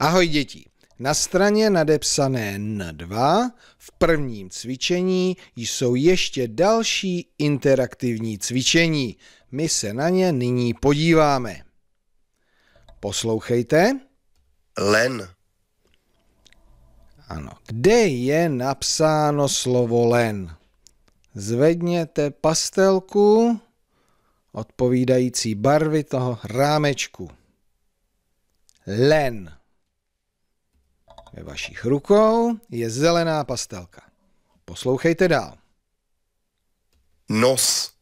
Ahoj děti. Na straně nadepsané N2 v prvním cvičení jsou ještě další interaktivní cvičení. My se na ně nyní podíváme. Poslouchejte. Len. Ano. Kde je napsáno slovo len? Zvedněte pastelku odpovídající barvy toho rámečku. Len. Ve vašich rukou je zelená pastelka. Poslouchejte dál. Nos.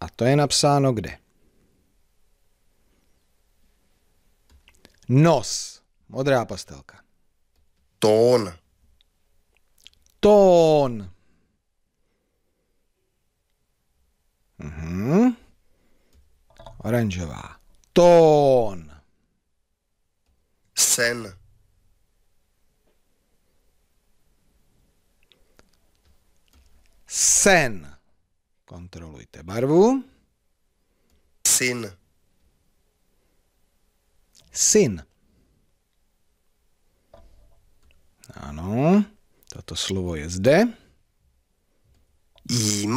A to je napsáno kde? Nos. Modrá pastelka. Tón. Tón. Mhm. Oranžová. Tón sen. Sen. Kontrolujte barvu. Syn. Syn. Ano, toto slovo je zde. Jím.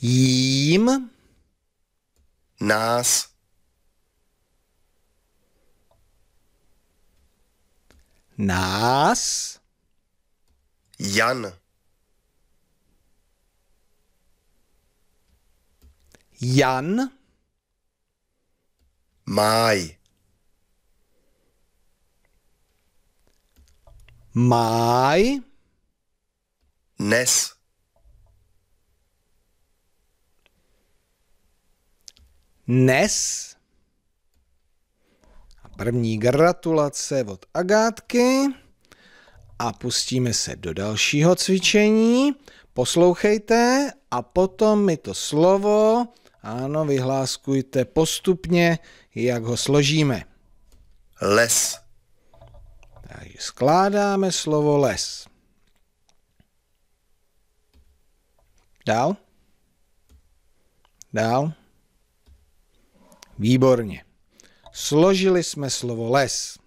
Jím nás. Nás. Jan. Jan. Máj. Máj. nes Nes. První gratulace od Agátky. A pustíme se do dalšího cvičení. Poslouchejte a potom mi to slovo, ano, vyhláskujte postupně, jak ho složíme. Les. Takže skládáme slovo les. Dál. Dál. Výborně. Složili jsme slovo les.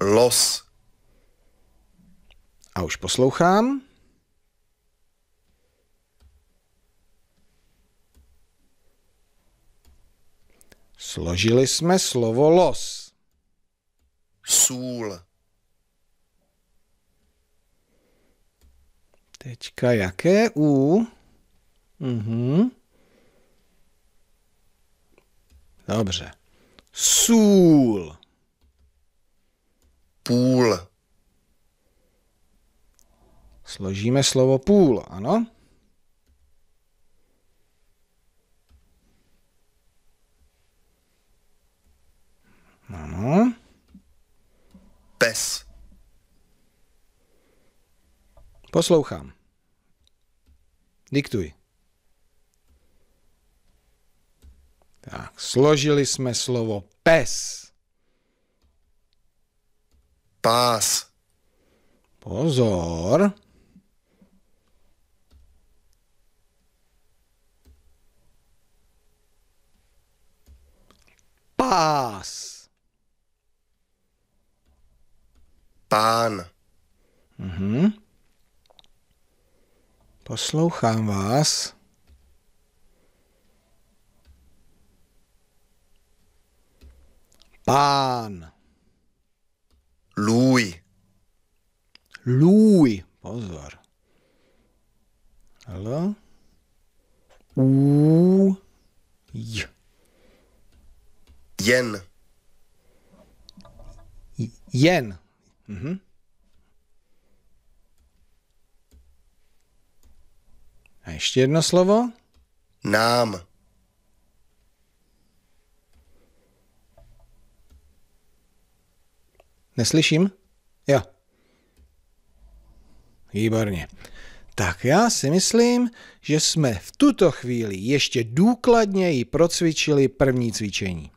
Los. A už poslouchám. Složili jsme slovo los. Sůl. Teďka jaké U? Mhm. Dobře. Sůl. Půl. Složíme slovo půl, ano? Ano. Pes. Poslouchám. Diktuj. Tak složili jsme slovo pes. Pás. Pozor. Pás. Pán. Mhm. Poslouchám vás. Pán. Lui. Lui. Pozor. L. U. J. Jen. Jen. Mhm. A ještě jedno slovo. Nám. Neslyším? Jo. Výborně. Tak já si myslím, že jsme v tuto chvíli ještě důkladněji procvičili první cvičení.